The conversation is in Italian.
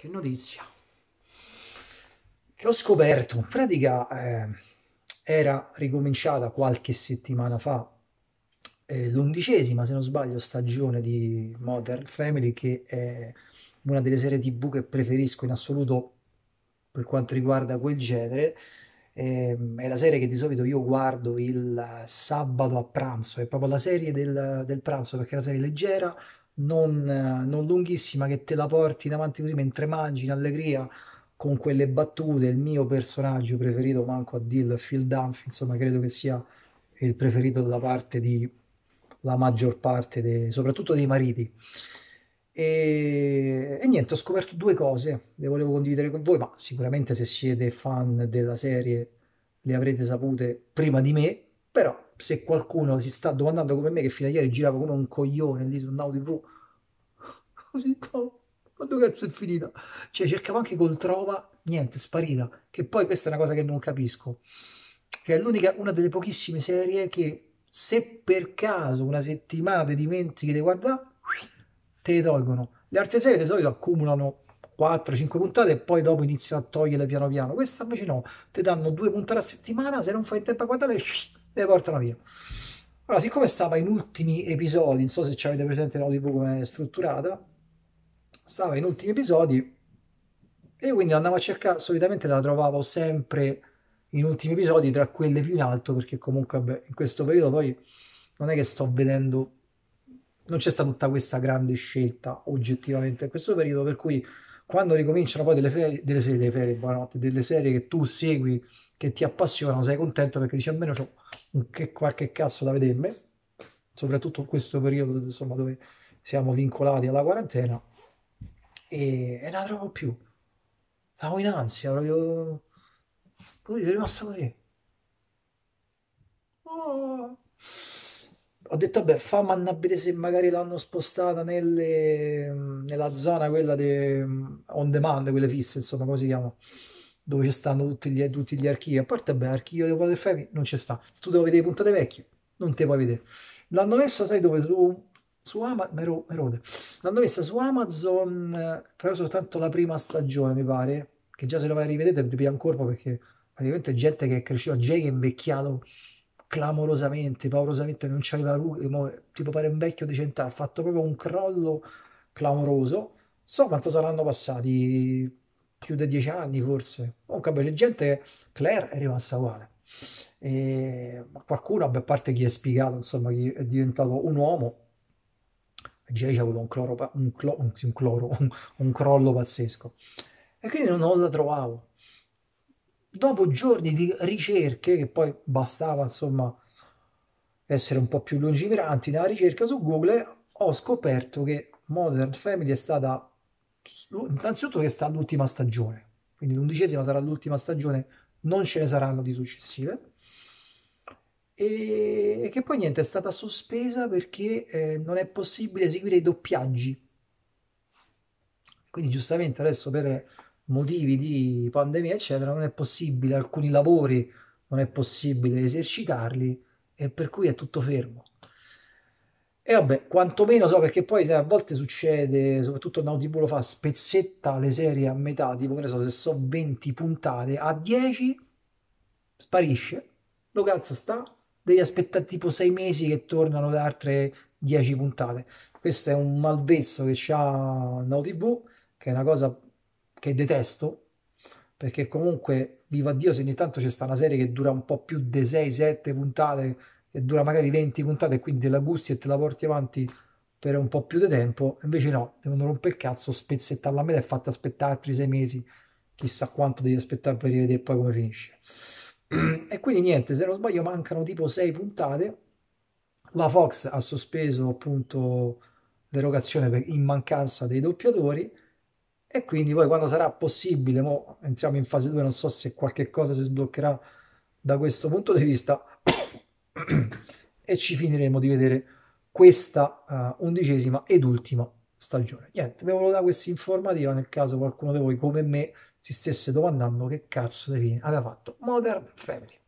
Che notizia! Che ho scoperto, in pratica eh, era ricominciata qualche settimana fa eh, l'undicesima, se non sbaglio, stagione di Modern Family, che è una delle serie tv che preferisco in assoluto per quanto riguarda quel genere. Eh, è la serie che di solito io guardo il sabato a pranzo, è proprio la serie del, del pranzo perché è una serie leggera, non, eh, non lunghissima che te la porti in avanti così mentre mangi in allegria con quelle battute, il mio personaggio preferito, manco a Dill, Phil Dunphy, insomma credo che sia il preferito da parte di la maggior parte, de, soprattutto dei mariti. E, e, niente, ho scoperto due cose, le volevo condividere con voi, ma sicuramente se siete fan della serie le avrete sapute prima di me, però se qualcuno si sta domandando come me che fino a ieri giravo come un coglione lì su Now TV, così ma dove cazzo è finita? Cioè cercavo anche col trova, niente, sparita. Che poi questa è una cosa che non capisco. Cioè è l'unica, una delle pochissime serie che se per caso una settimana ti dimentichi di guardare, te le tolgono. Le altre serie di solito accumulano 4-5 puntate e poi dopo iniziano a toglierle piano piano. Questa invece no, ti danno due puntate a settimana, se non fai tempo a guardare, shh, e portano via. Allora, siccome stava in ultimi episodi, non so se ci avete presente la TV come è strutturata, stava in ultimi episodi e quindi andavo a cercare, solitamente la trovavo sempre in ultimi episodi tra quelle più in alto perché comunque beh, in questo periodo poi non è che sto vedendo non c'è stata tutta questa grande scelta oggettivamente in questo periodo per cui quando ricominciano poi delle, ferie, delle serie, delle, ferie, buonanotte, delle serie che tu segui, che ti appassionano, sei contento perché dici almeno ho qualche cazzo da vedermi, soprattutto in questo periodo insomma, dove siamo vincolati alla quarantena, e, e non la trovo più. Stavo in ansia, proprio... Così, è rimasto così. Oh ho detto vabbè fammi a vedere se magari l'hanno spostata nelle, nella zona quella de, on demand quelle fisse insomma come si chiama dove ci stanno tutti gli, tutti gli archivi a parte beh archivio di Potter Family non ci sta tu devi vedere le puntate vecchie non te puoi vedere l'hanno messa sai dove tu su Amazon l'hanno messa su Amazon però soltanto la prima stagione mi pare che già se la vai a rivedere vi piace ancora perché praticamente gente che è cresciuta già che è invecchiato clamorosamente, paurosamente, non c'aveva rughe, tipo pare un vecchio di cent'anni, ha fatto proprio un crollo clamoroso. So quanto saranno passati più di dieci anni forse. Comunque, beh, c'è gente, Claire è rimasta uguale. E qualcuno, a parte chi è spiegato, insomma, chi è diventato un uomo, già ha avuto un, cloro, un, clo, un, un, un crollo pazzesco. E quindi non la trovavo dopo giorni di ricerche, che poi bastava insomma essere un po' più lungimiranti nella ricerca su Google, ho scoperto che Modern Family è stata innanzitutto che sta all'ultima stagione, quindi l'undicesima sarà l'ultima stagione, non ce ne saranno di successive, e che poi niente è stata sospesa perché eh, non è possibile eseguire i doppiaggi. Quindi giustamente adesso per motivi di pandemia, eccetera, non è possibile, alcuni lavori non è possibile esercitarli e per cui è tutto fermo. E vabbè, quantomeno so perché poi se a volte succede, soprattutto Nautilus lo fa, spezzetta le serie a metà, tipo che ne so, se so 20 puntate, a 10 sparisce. lo cazzo sta? Devi aspettare tipo 6 mesi che tornano da altre 10 puntate. Questo è un malvezzo che c'ha Nautilus, che è una cosa che detesto, perché comunque, viva Dio, se ogni tanto c'è sta una serie che dura un po' più di 6-7 puntate, e dura magari 20 puntate e quindi te la gusti e te la porti avanti per un po' più di tempo, invece no, devono rompere il cazzo, spezzettarla a metà e fatta aspettare altri 6 mesi, chissà quanto devi aspettare per rivedere poi come finisce. e quindi niente, se non sbaglio mancano tipo 6 puntate, la Fox ha sospeso appunto l'erogazione per, in mancanza dei doppiatori e quindi poi quando sarà possibile, mo entriamo in fase 2, non so se qualche cosa si sbloccherà da questo punto di vista e ci finiremo di vedere questa uh, undicesima ed ultima stagione. Niente, ve volevo dare questa informativa nel caso qualcuno di voi come me si stesse domandando che cazzo di fine aveva fatto Modern Family.